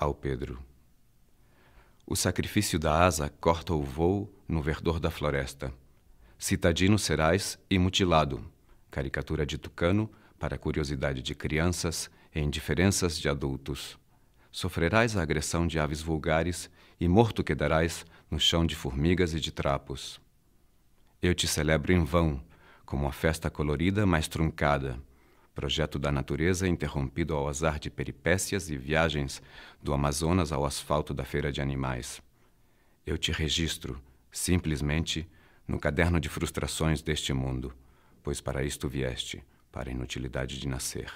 ao Pedro. O sacrifício da asa corta o voo no verdor da floresta. Citadino serás e mutilado. Caricatura de Tucano para curiosidade de crianças e indiferenças de adultos. Sofrerás a agressão de aves vulgares e morto quedarás no chão de formigas e de trapos. Eu te celebro em vão, como uma festa colorida, mas truncada projeto da natureza interrompido ao azar de peripécias e viagens do Amazonas ao asfalto da feira de animais. Eu te registro, simplesmente, no caderno de frustrações deste mundo, pois para isto vieste, para a inutilidade de nascer.